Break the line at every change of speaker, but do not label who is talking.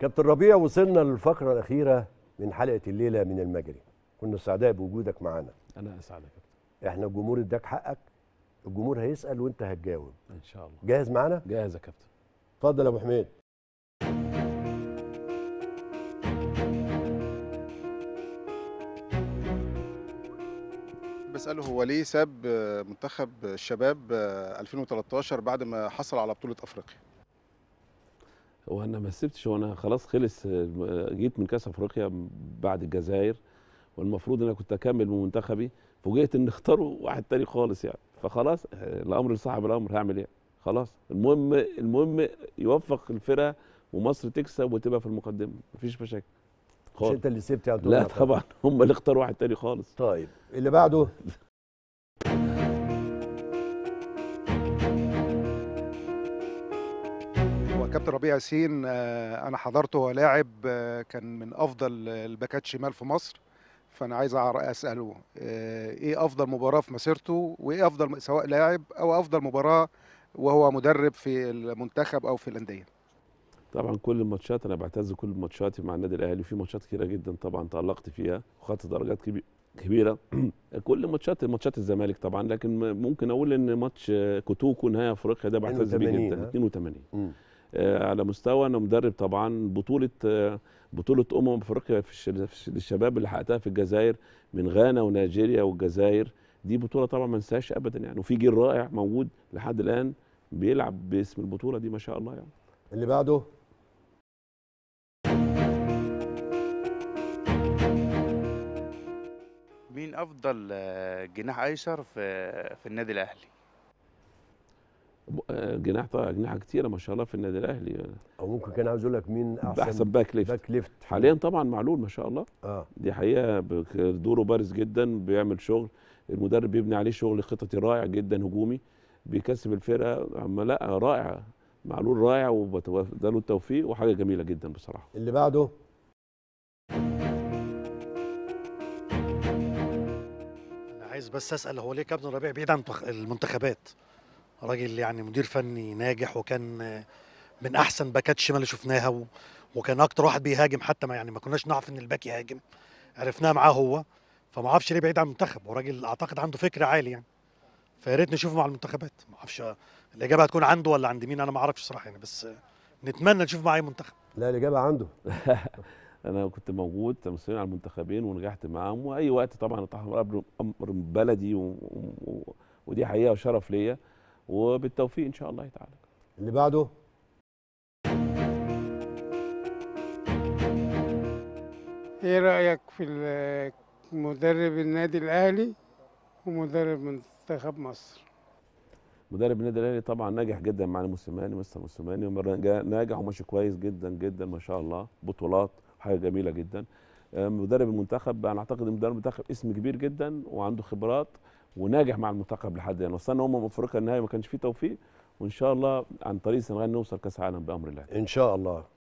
كابتن ربيع وصلنا للفقرة الأخيرة من حلقة الليلة من المجري كنا سعداء بوجودك معانا أنا أسعد كابتن إحنا الجمهور إداك حقك الجمهور هيسأل وأنت هتجاوب إن شاء الله جاهز معانا؟ جاهز يا كابتن اتفضل يا أبو حميد
بسأله هو ليه ساب منتخب الشباب 2013 آه، بعد ما حصل على بطولة أفريقيا؟ وانا ما سبتش وانا خلاص خلص آه، جيت من كاس افريقيا بعد الجزائر والمفروض ان انا كنت اكمل بمنتخبي فوجئت ان اختاروا واحد تاني خالص يعني فخلاص آه، الامر صاحب الامر هعمل ايه خلاص المهم المهم يوفق الفرقه ومصر تكسب وتبقى في المقدمه مفيش مشاكل خالص مش انت اللي سبت يا لا طبعا هم اللي اختاروا واحد تاني خالص طيب اللي بعده كابتن ربيع ياسين
آه، انا حضرته هو لاعب آه، كان من افضل الباكات شمال في مصر فانا عايز اساله آه، ايه افضل مباراه في مسيرته وايه افضل سواء لاعب او افضل مباراه وهو مدرب في المنتخب او في الانديه
طبعا كل الماتشات انا بعتز كل ماتشاتي مع النادي الاهلي وفي ماتشات كثيره جدا طبعا تالقت فيها وخدت درجات كبيره كل ماتشات ماتشات الزمالك طبعا لكن ممكن اقول ان ماتش كوتوكو نهائي افريقيا ده بعتز بيه جدا 82 آه، على مستوى انه مدرب طبعا بطوله آه، بطوله امم افريقيا في للشباب اللي حققتها في الجزائر من غانا ونيجيريا والجزائر دي بطوله طبعا ما انساهاش ابدا يعني وفي جيل رائع موجود لحد الان بيلعب باسم البطوله دي ما شاء الله يعني اللي بعده
مين افضل آه، جناح ايسر في في النادي الاهلي
جناح طبعا اجنحه كتيره ما شاء الله في النادي الاهلي او ممكن
كان عاوز اقول لك مين احسن باك
ليفت باك ليفت حاليا طبعا معلول ما شاء الله اه دي حقيقه دوره بارز جدا بيعمل شغل المدرب بيبني عليه شغل خططي رائع جدا هجومي بيكسب الفرقه اما لا رائع معلول رائع وده له التوفيق وحاجه جميله جدا بصراحه
اللي بعده انا عايز بس اسال هو ليه كابتن ربيع بعيد عن المنتخبات راجل يعني مدير فني ناجح وكان من احسن باكات الشمال اللي شفناها وكان اكتر واحد بيهاجم حتى ما يعني ما كناش نعرف ان الباك يهاجم عرفناه معاه هو فما اعرفش ليه بعيد عن المنتخب وراجل اعتقد عنده فكر عالي يعني فيا ريت نشوفه مع المنتخبات ما اعرفش الاجابه هتكون عنده ولا عند مين انا ما اعرفش صراحه يعني بس نتمنى نشوفه مع
اي منتخب لا الاجابه عنده انا كنت موجود تمثيلين على المنتخبين ونجحت معاهم واي وقت طبعا تحت امر بلدي و... و... ودي حقيقه وشرف ليا وبالتوفيق ان شاء الله تعالى
اللي بعده ايه رايك في مدرب النادي الاهلي ومدرب منتخب مصر
مدرب النادي الاهلي طبعا ناجح جدا مع الموسيماني مستر موسيماني ناجح وماشي كويس جدا جدا ما شاء الله بطولات حاجه جميله جدا آه، مدرب المنتخب انا اعتقد مدرب المنتخب اسم كبير جدا وعنده خبرات وناجح مع المنتخب لحد يعني وصلنا امم افريقيا النهائي ما كانش فيه توفيق وان شاء الله عن طريق السنغال نوصل كاس عالم بامر الله ان شاء الله